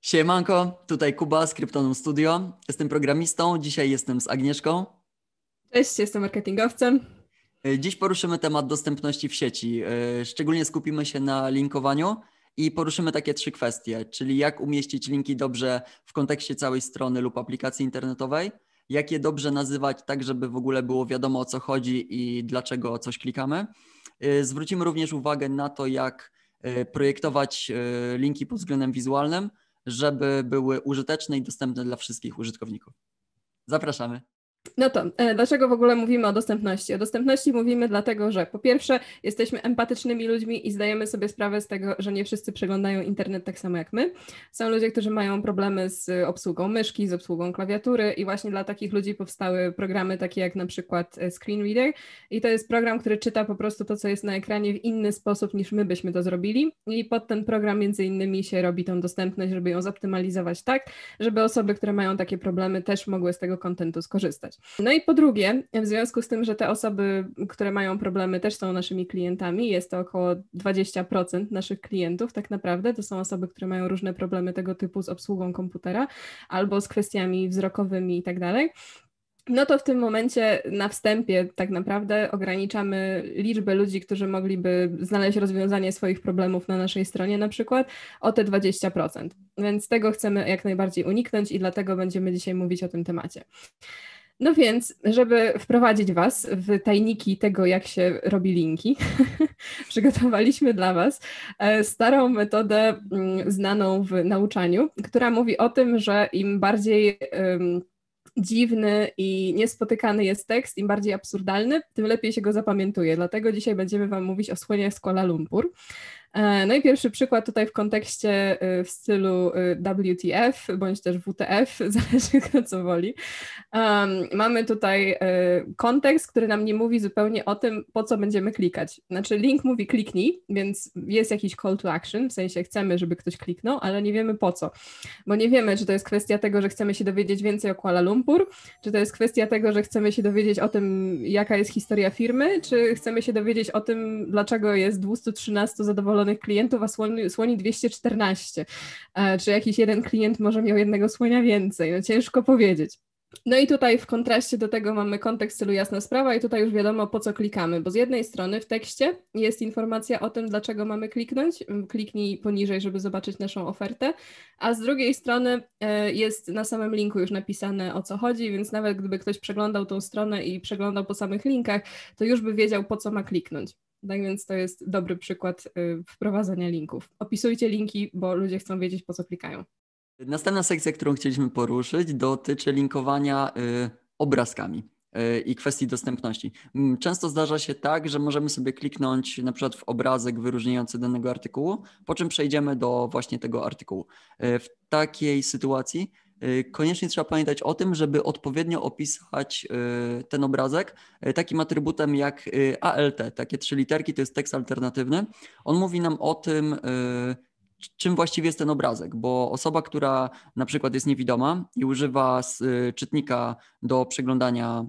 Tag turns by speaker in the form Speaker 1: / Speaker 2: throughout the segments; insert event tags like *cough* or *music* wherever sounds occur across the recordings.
Speaker 1: Siemanko, tutaj Kuba z Kryptonum Studio. Jestem programistą, dzisiaj jestem z Agnieszką. Cześć, jestem marketingowcem. E, dziś poruszymy temat dostępności w sieci. E, szczególnie skupimy się na linkowaniu i poruszymy takie trzy kwestie, czyli jak umieścić linki dobrze w kontekście całej strony lub aplikacji internetowej, jak je dobrze nazywać tak, żeby w ogóle było wiadomo o co chodzi i dlaczego coś klikamy. E, zwrócimy również uwagę na to, jak projektować linki pod względem wizualnym żeby były użyteczne i dostępne dla wszystkich użytkowników. Zapraszamy.
Speaker 2: No to e, dlaczego w ogóle mówimy o dostępności? O dostępności mówimy dlatego, że po pierwsze jesteśmy empatycznymi ludźmi i zdajemy sobie sprawę z tego, że nie wszyscy przeglądają internet tak samo jak my. Są ludzie, którzy mają problemy z obsługą myszki, z obsługą klawiatury i właśnie dla takich ludzi powstały programy takie jak na przykład e, Screen Reader i to jest program, który czyta po prostu to, co jest na ekranie w inny sposób niż my byśmy to zrobili i pod ten program między innymi się robi tą dostępność, żeby ją zoptymalizować tak, żeby osoby, które mają takie problemy też mogły z tego kontentu skorzystać. No i po drugie, w związku z tym, że te osoby, które mają problemy, też są naszymi klientami, jest to około 20% naszych klientów tak naprawdę, to są osoby, które mają różne problemy tego typu z obsługą komputera albo z kwestiami wzrokowymi i tak dalej. No to w tym momencie na wstępie tak naprawdę ograniczamy liczbę ludzi, którzy mogliby znaleźć rozwiązanie swoich problemów na naszej stronie na przykład o te 20%. Więc tego chcemy jak najbardziej uniknąć i dlatego będziemy dzisiaj mówić o tym temacie. No więc, żeby wprowadzić Was w tajniki tego, jak się robi linki, *laughs* przygotowaliśmy dla Was e, starą metodę mm, znaną w nauczaniu, która mówi o tym, że im bardziej um, dziwny i niespotykany jest tekst, im bardziej absurdalny, tym lepiej się go zapamiętuje. Dlatego dzisiaj będziemy Wam mówić o słonie z Kuala Lumpur. E, no i pierwszy przykład tutaj w kontekście e, w stylu e, WTF bądź też WTF, *laughs* zależy kto co woli. Um, mamy tutaj kontekst, który nam nie mówi zupełnie o tym, po co będziemy klikać. Znaczy link mówi kliknij, więc jest jakiś call to action, w sensie chcemy, żeby ktoś kliknął, ale nie wiemy po co. Bo nie wiemy, czy to jest kwestia tego, że chcemy się dowiedzieć więcej o Kuala Lumpur, czy to jest kwestia tego, że chcemy się dowiedzieć o tym, jaka jest historia firmy, czy chcemy się dowiedzieć o tym, dlaczego jest 213 zadowolonych zadowolonych klientów, a słoni, słoni 214. E, czy jakiś jeden klient może miał jednego słonia więcej? No ciężko powiedzieć. No i tutaj w kontraście do tego mamy kontekst celu jasna sprawa i tutaj już wiadomo po co klikamy, bo z jednej strony w tekście jest informacja o tym, dlaczego mamy kliknąć, kliknij poniżej, żeby zobaczyć naszą ofertę, a z drugiej strony e, jest na samym linku już napisane o co chodzi, więc nawet gdyby ktoś przeglądał tą stronę i przeglądał po samych linkach, to już by wiedział po co ma kliknąć. Tak więc to jest dobry przykład y, wprowadzania linków. Opisujcie linki, bo ludzie chcą wiedzieć, po co klikają.
Speaker 1: Następna sekcja, którą chcieliśmy poruszyć, dotyczy linkowania y, obrazkami y, i kwestii dostępności. Mm, często zdarza się tak, że możemy sobie kliknąć na przykład w obrazek wyróżniający danego artykułu, po czym przejdziemy do właśnie tego artykułu. W takiej sytuacji Y, koniecznie trzeba pamiętać o tym, żeby odpowiednio opisać y, ten obrazek y, takim atrybutem jak ALT, takie trzy literki, to jest tekst alternatywny. On mówi nam o tym, czym właściwie jest ten obrazek, bo osoba, która na przykład jest niewidoma i używa czytnika do przeglądania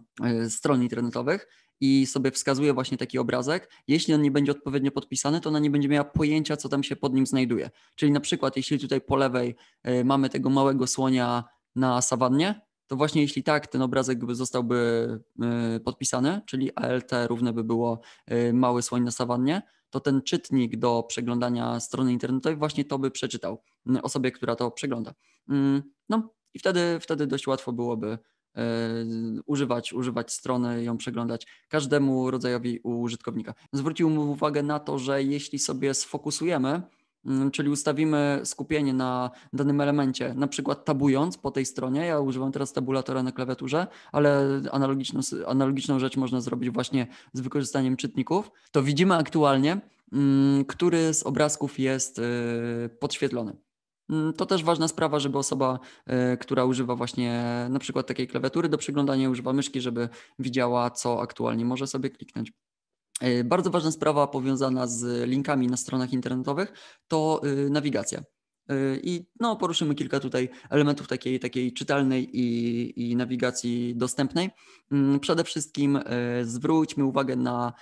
Speaker 1: stron internetowych, i sobie wskazuje właśnie taki obrazek. Jeśli on nie będzie odpowiednio podpisany, to ona nie będzie miała pojęcia, co tam się pod nim znajduje. Czyli na przykład, jeśli tutaj po lewej y, mamy tego małego słonia na sawannie, to właśnie jeśli tak, ten obrazek zostałby y, podpisany, czyli ALT równe by było y, mały słoń na sawannie, to ten czytnik do przeglądania strony internetowej właśnie to by przeczytał osobie, która to przegląda. Mm, no i wtedy, wtedy dość łatwo byłoby E, używać, używać strony, ją przeglądać każdemu rodzajowi użytkownika. Zwrócił mu uwagę na to, że jeśli sobie sfokusujemy, mm, czyli ustawimy skupienie na danym elemencie, na przykład tabując po tej stronie, ja używam teraz tabulatora na klawiaturze, ale analogiczną, analogiczną rzecz można zrobić właśnie z wykorzystaniem czytników, to widzimy aktualnie, mm, który z obrazków jest e, podświetlony. Mm, to też ważna sprawa, żeby osoba, e, która używa właśnie na przykład takiej klawiatury do przeglądania, używa myszki, żeby widziała, co aktualnie może sobie kliknąć. E, bardzo ważna sprawa powiązana z linkami na stronach internetowych to e, nawigacja. I no, poruszymy kilka tutaj elementów takiej, takiej czytelnej i, i nawigacji dostępnej. Mm, przede wszystkim zwróćmy uwagę na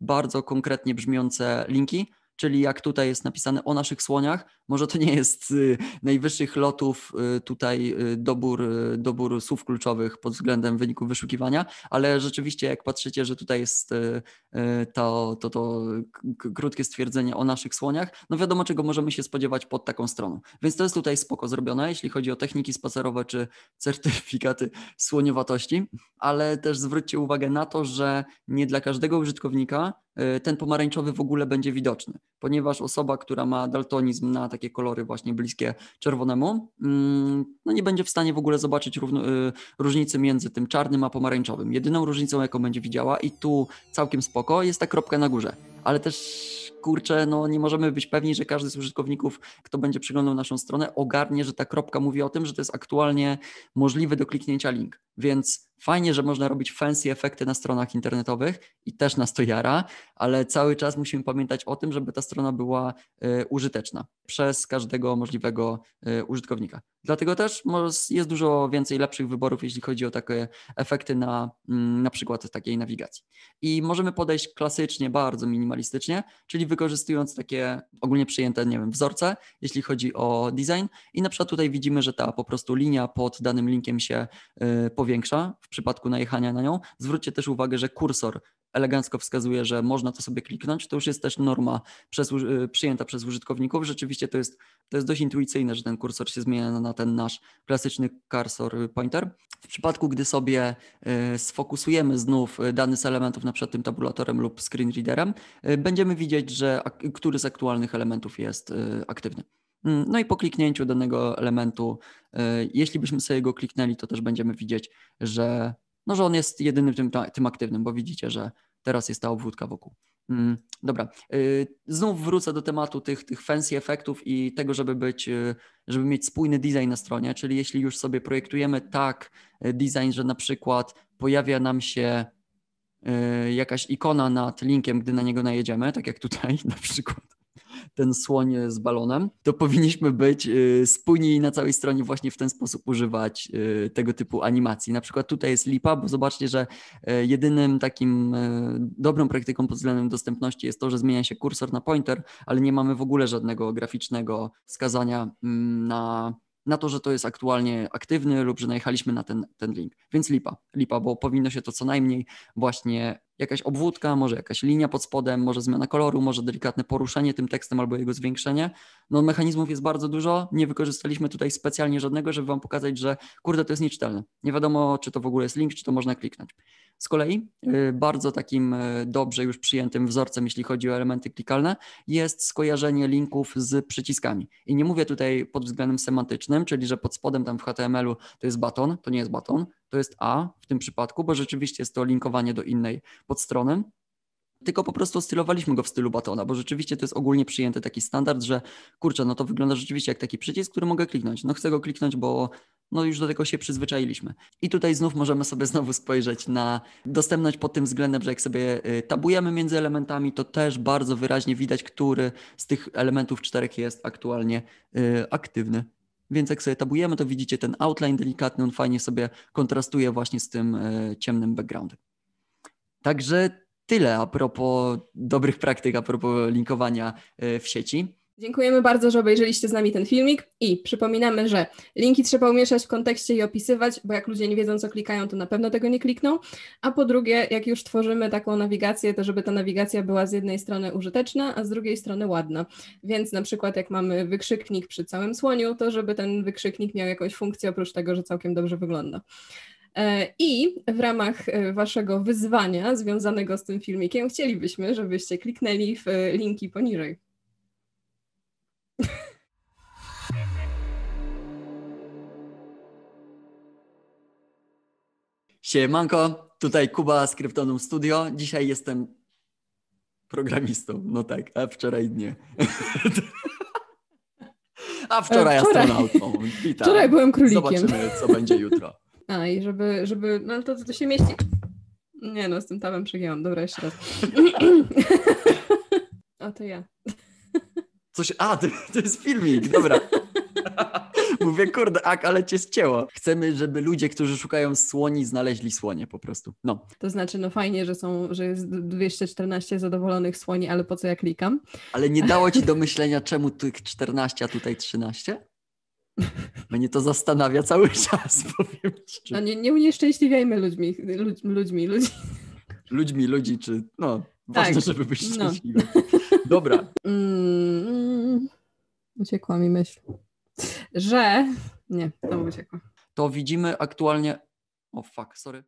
Speaker 1: bardzo konkretnie brzmiące linki, czyli jak tutaj jest napisane o naszych słoniach, może to nie jest y, najwyższych lotów y, tutaj y, dobór, dobór słów kluczowych pod względem wyników wyszukiwania, ale rzeczywiście jak patrzycie, że tutaj jest to, to, to krótkie stwierdzenie o naszych słoniach, no wiadomo czego możemy się spodziewać pod taką stroną. Więc to jest tutaj spoko zrobione, jeśli chodzi o techniki spacerowe czy certyfikaty słoniowatości, ale też zwróćcie uwagę na to, że nie dla każdego użytkownika Y, ten pomarańczowy w ogóle będzie widoczny, ponieważ osoba, która ma daltonizm na takie kolory właśnie bliskie czerwonemu, mm, no nie będzie w stanie w ogóle zobaczyć y, różnicy między tym czarnym a pomarańczowym. Jedyną różnicą, jaką będzie widziała i tu całkiem spoko, jest ta kropka na górze, ale też kurczę, no nie możemy być pewni, że każdy z użytkowników, kto będzie przyglądał naszą stronę, ogarnie, że ta kropka mówi o tym, że to jest aktualnie możliwy do kliknięcia link. Więc Fajnie, że można robić fancy efekty na stronach internetowych i też na jara, ale cały czas musimy pamiętać o tym, żeby ta strona była y, użyteczna przez każdego możliwego y, użytkownika. Dlatego też jest dużo więcej lepszych wyborów, jeśli chodzi o takie efekty na mm, na przykład takiej nawigacji. I możemy podejść klasycznie, bardzo minimalistycznie, czyli wykorzystując takie ogólnie przyjęte, nie wiem, wzorce, jeśli chodzi o design. I na przykład tutaj widzimy, że ta po prostu linia pod danym linkiem się y, powiększa w przypadku najechania na nią. Zwróćcie też uwagę, że kursor elegancko wskazuje, że można to sobie kliknąć. To już jest też norma przez, y, przyjęta przez użytkowników. Rzeczywiście to jest, to jest dość intuicyjne, że ten kursor się zmienia na ten nasz klasyczny cursor pointer. W przypadku, gdy sobie y, sfokusujemy znów y, dany z elementów na przykład tym tabulatorem lub screen readerem, będziemy widzieć, że który z aktualnych elementów jest aktywny. Mm, no i po kliknięciu danego elementu, y, jeśli byśmy sobie go kliknęli, to też będziemy widzieć, że, no, że on jest jedynym tym, tym aktywnym, bo widzicie, że teraz jest ta obwódka wokół. Mm, dobra, y, znów wrócę do tematu tych, tych fancy efektów i tego, żeby być, y, żeby mieć spójny design na stronie, czyli jeśli już sobie projektujemy tak design, że na przykład pojawia nam się jakaś ikona nad linkiem, gdy na niego najedziemy, tak jak tutaj *laughs* na przykład, ten słoń e, z balonem, to powinniśmy być e, spójni na całej stronie właśnie w ten sposób używać e, tego typu animacji. Na przykład tutaj jest lipa, bo zobaczcie, że jedynym takim dobrą praktyką pod względem dostępności jest to, że zmienia się kursor na pointer, ale nie mamy w ogóle żadnego graficznego wskazania mm, na na to, że to jest aktualnie aktywny lub że najechaliśmy na ten, ten link. Więc lipa, lipa, bo powinno się to co najmniej właśnie jakaś obwódka, może jakaś linia pod spodem, może zmiana koloru, może delikatne poruszenie tym tekstem albo jego zwiększenie. No mechanizmów jest bardzo dużo, nie wykorzystaliśmy tutaj specjalnie żadnego, żeby wam pokazać, że kurde, to jest nieczytelne. Nie wiadomo, czy to w ogóle jest link, czy to można kliknąć. Z kolei y, bardzo takim y, dobrze już przyjętym wzorcem, jeśli chodzi o elementy klikalne, jest skojarzenie linków z przyciskami. I nie mówię tutaj pod względem semantycznym, czyli że pod spodem tam w HTML-u to jest baton, to nie jest baton, to jest A w tym przypadku, bo rzeczywiście jest to linkowanie do innej podstrony. Tylko po prostu stylowaliśmy go w stylu batona, bo rzeczywiście to jest ogólnie przyjęty taki standard, że kurczę, no to wygląda rzeczywiście jak taki przycisk, który mogę kliknąć. No chcę go kliknąć, bo no już do tego się przyzwyczailiśmy. I tutaj znów możemy sobie *laughs* znowu spojrzeć na dostępność pod tym względem, że jak sobie y, tabujemy między elementami, to też bardzo wyraźnie widać, który z tych elementów czterech jest aktualnie y, aktywny. Więc jak sobie tabujemy, to widzicie ten outline delikatny, on fajnie sobie kontrastuje właśnie z tym e, ciemnym backgroundem. Także tyle a propos dobrych praktyk, a propos linkowania e, w sieci.
Speaker 2: Dziękujemy bardzo, że obejrzeliście z nami ten filmik i przypominamy, że linki trzeba umieszczać w kontekście i opisywać, bo jak ludzie nie wiedzą, co klikają, to na pewno tego nie klikną. A po drugie, jak już tworzymy taką nawigację, to żeby ta nawigacja była z jednej strony użyteczna, a z drugiej strony ładna. Więc na przykład jak mamy wykrzyknik przy całym słoniu, to żeby ten wykrzyknik miał jakąś funkcję oprócz tego, że całkiem dobrze wygląda. E, I w ramach e, waszego wyzwania związanego z tym filmikiem chcielibyśmy, żebyście kliknęli w e, linki poniżej.
Speaker 1: Siemanko, tutaj Kuba z Kryptonum Studio. Dzisiaj jestem programistą. No tak, a wczoraj nie. *laughs* a wczoraj, e, wczoraj. astronautą. Witam. Wczoraj byłem królikiem. Zobaczymy, co będzie jutro.
Speaker 2: *laughs* A i żeby, żeby no to, to się mieści. Nie no, z tym tamem przegięłam. Dobra, jeszcze raz. *laughs* A to ja.
Speaker 1: Coś, a, to, to jest filmik, dobra. Mówię, kurde, ak, ale cię zcięło. Chcemy, żeby ludzie, którzy szukają słoni, znaleźli słonie po prostu. No.
Speaker 2: To znaczy, no fajnie, że są, że jest 214 zadowolonych słoni, ale po co ja klikam?
Speaker 1: Ale nie dało ci do myślenia, czemu tych 14, a tutaj 13? Mnie to zastanawia cały *laughs* czas, powiem ci. No
Speaker 2: nie, nie unieszczęśliwiajmy ludźmi, ludź, ludźmi, ludzi.
Speaker 1: Ludźmi, ludzi, czy no, ważne, tak. żeby być no. szczęśliwym. No. Dobra.
Speaker 2: Mm, mm, uciekła mi myśl że. Nie, to uciekło.
Speaker 1: To widzimy aktualnie. O, oh, fuck, sorry.